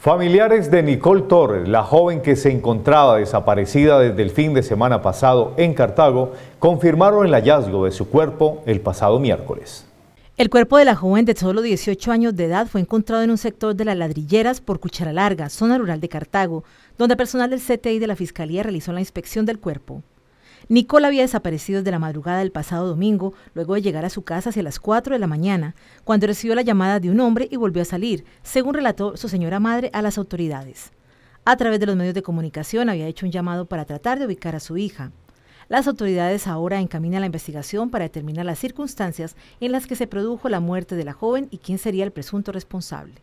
Familiares de Nicole Torres, la joven que se encontraba desaparecida desde el fin de semana pasado en Cartago, confirmaron el hallazgo de su cuerpo el pasado miércoles. El cuerpo de la joven de solo 18 años de edad fue encontrado en un sector de las ladrilleras por Cuchara Larga, zona rural de Cartago, donde personal del CTI de la Fiscalía realizó la inspección del cuerpo. Nicole había desaparecido desde la madrugada del pasado domingo, luego de llegar a su casa hacia las 4 de la mañana, cuando recibió la llamada de un hombre y volvió a salir, según relató su señora madre a las autoridades. A través de los medios de comunicación había hecho un llamado para tratar de ubicar a su hija. Las autoridades ahora encaminan la investigación para determinar las circunstancias en las que se produjo la muerte de la joven y quién sería el presunto responsable.